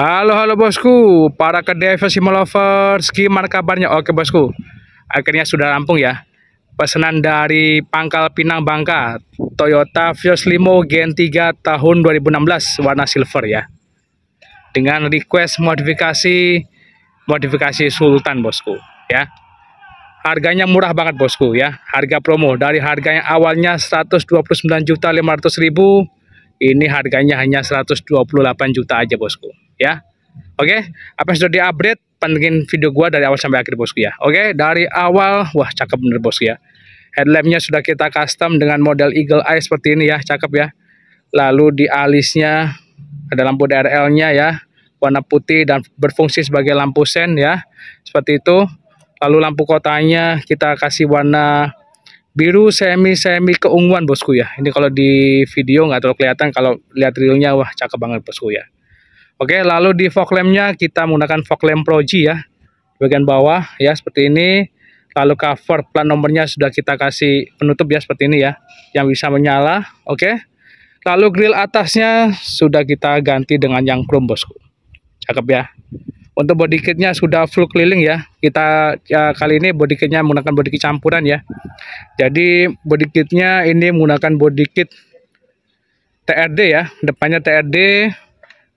Halo halo bosku, para kedai festival lovers, gimana kabarnya? Oke bosku, akhirnya sudah rampung ya. Pesanan dari Pangkal Pinang Bangka, Toyota Vios Limo Gen 3 tahun 2016 warna silver ya. Dengan request modifikasi modifikasi Sultan bosku ya. Harganya murah banget bosku ya. Harga promo dari harga yang awalnya 129.500.000 ini harganya hanya 128 juta aja bosku ya. Oke, okay? apa yang sudah diupdate pantengin video gua dari awal sampai akhir bosku ya. Oke, okay? dari awal wah cakep bener bosku ya. Headlampnya sudah kita custom dengan model Eagle Eye seperti ini ya, cakep ya. Lalu di alisnya ada lampu DRL-nya ya, warna putih dan berfungsi sebagai lampu sen ya, seperti itu. Lalu lampu kotanya kita kasih warna biru semi-semi keunguan bosku ya. Ini kalau di video nggak terlalu kelihatan, kalau lihat realnya wah cakep banget bosku ya. Oke, lalu di fog lampnya kita menggunakan fog lamp Proji ya. Bagian bawah ya seperti ini. Lalu cover plat nomornya sudah kita kasih penutup ya seperti ini ya. Yang bisa menyala, oke. Lalu grill atasnya sudah kita ganti dengan yang chrome bosku. Cakep ya. Untuk body kitnya sudah full keliling ya. Kita ya, kali ini body kitnya menggunakan body kit campuran ya. Jadi body kitnya ini menggunakan body kit TRD ya. Depannya TRD,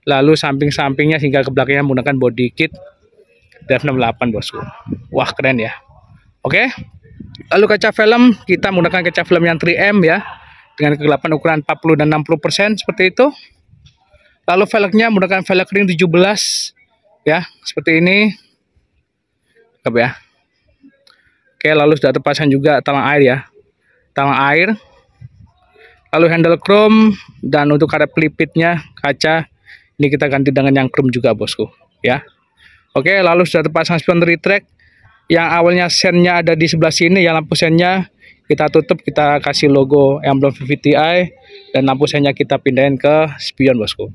lalu samping-sampingnya hingga ke belakangnya menggunakan body kit Dev 68 bosku wah keren ya oke lalu kaca film kita menggunakan kaca film yang 3M ya dengan kegelapan ukuran 40 dan 60% seperti itu lalu velgnya menggunakan velg ring 17 ya seperti ini apa ya oke lalu sudah terpasang juga talang air ya talang air lalu handle chrome dan untuk karet pelipitnya kaca ini kita ganti dengan yang chrome juga bosku ya oke lalu sudah terpasang spion retract yang awalnya sennya ada di sebelah sini ya lampu sennya kita tutup kita kasih logo emblem VVTi dan lampu sennya kita pindahin ke spion bosku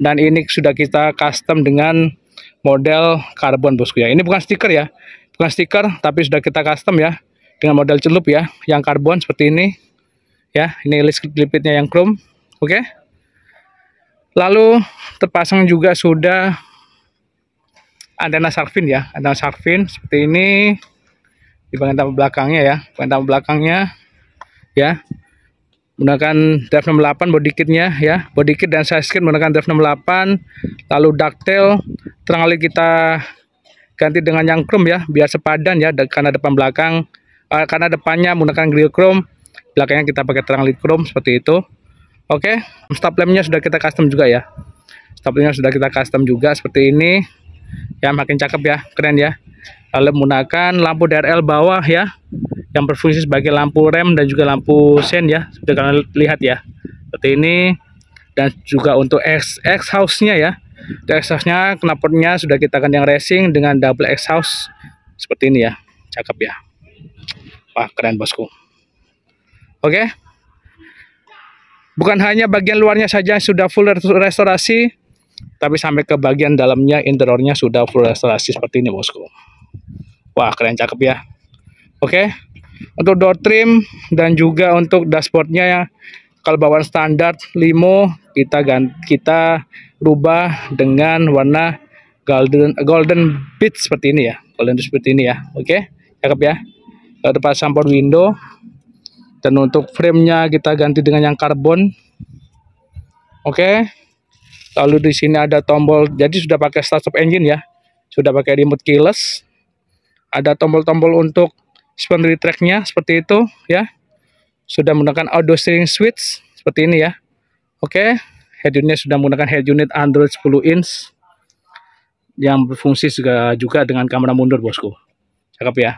dan ini sudah kita custom dengan model karbon bosku ya ini bukan stiker ya bukan stiker tapi sudah kita custom ya dengan model celup ya yang karbon seperti ini ya ini list lipitnya yang chrome oke okay? Lalu terpasang juga sudah antena sarfin ya, antena sarfin seperti ini di bagian tampak belakangnya ya, bagian tampak belakangnya ya. Menggunakan drive 68 body kitnya ya, body kit dan size kit menggunakan drive 68, lalu ducktail terang kali kita ganti dengan yang chrome ya, biar sepadan ya karena depan belakang eh, karena depannya menggunakan grill chrome, belakangnya kita pakai terang lid chrome seperti itu. Oke, okay. stop lampnya sudah kita custom juga ya. Stop lampnya sudah kita custom juga seperti ini. Ya makin cakep ya, keren ya. Lalu menggunakan lampu DRL bawah ya, yang berfungsi sebagai lampu rem dan juga lampu sen ya, Sudah kalian lihat ya. Seperti ini dan juga untuk X X house-nya ya. Untuk X house-nya knalpotnya sudah kita akan yang racing dengan double X house seperti ini ya. Cakep ya. Wah, keren bosku. Oke. Okay. Bukan hanya bagian luarnya saja yang sudah full restorasi, tapi sampai ke bagian dalamnya, interiornya sudah full restorasi seperti ini bosku. Wah keren cakep ya. Oke, untuk door trim dan juga untuk dashboardnya ya, kalau bawaan standar limo kita ganti, kita rubah dengan warna golden golden beat seperti ini ya golden seperti ini ya oke okay? cakep ya ke depan sampor window dan untuk framenya kita ganti dengan yang karbon oke okay. lalu di sini ada tombol jadi sudah pakai start stop engine ya sudah pakai remote keyless ada tombol-tombol untuk spin retractnya seperti itu ya sudah menggunakan auto steering switch seperti ini ya oke okay. head unitnya sudah menggunakan head unit Android 10 inch yang berfungsi juga dengan kamera mundur bosku cakep ya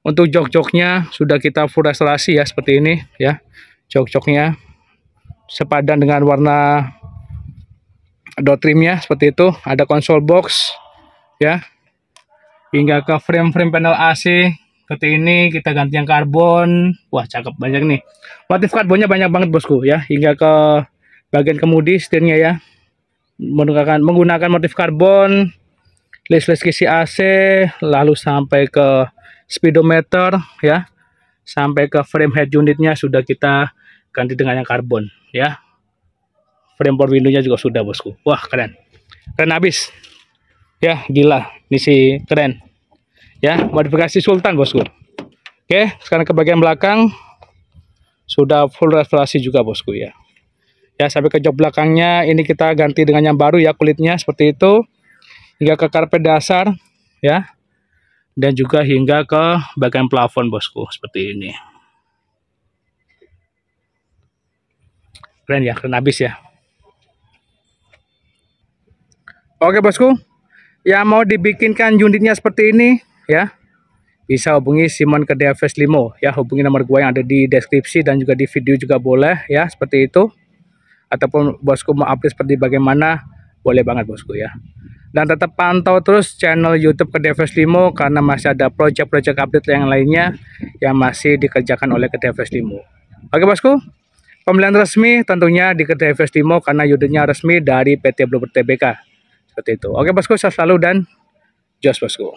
untuk jok-joknya sudah kita full restorasi ya seperti ini ya. Jok-joknya sepadan dengan warna door ya seperti itu. Ada konsol box ya. Hingga ke frame-frame panel AC seperti ini kita ganti yang karbon. Wah, cakep banyak nih. Motif karbonnya banyak banget bosku ya. Hingga ke bagian kemudi setirnya ya. Menggunakan menggunakan motif karbon, list list kisi AC, lalu sampai ke speedometer ya sampai ke frame head unitnya sudah kita ganti dengan yang karbon ya frame port windownya juga sudah bosku wah keren keren abis ya gila ini sih keren ya modifikasi sultan bosku oke sekarang ke bagian belakang sudah full restorasi juga bosku ya ya sampai ke jok belakangnya ini kita ganti dengan yang baru ya kulitnya seperti itu hingga ke karpet dasar ya dan juga hingga ke bagian plafon bosku seperti ini keren ya keren habis ya oke bosku yang mau dibikinkan unitnya seperti ini ya bisa hubungi Simon ke DFS Limo ya hubungi nomor gue yang ada di deskripsi dan juga di video juga boleh ya seperti itu ataupun bosku mau update seperti bagaimana boleh banget bosku ya dan tetap pantau terus channel YouTube Kedevers Limo karena masih ada project-project update yang lainnya yang masih dikerjakan oleh Kedevers Limo. Oke bosku, pembelian resmi tentunya di Kedevers Limo karena unitnya resmi dari PT Bluebird TBK. Seperti itu. Oke bosku, saya selalu dan jos bosku.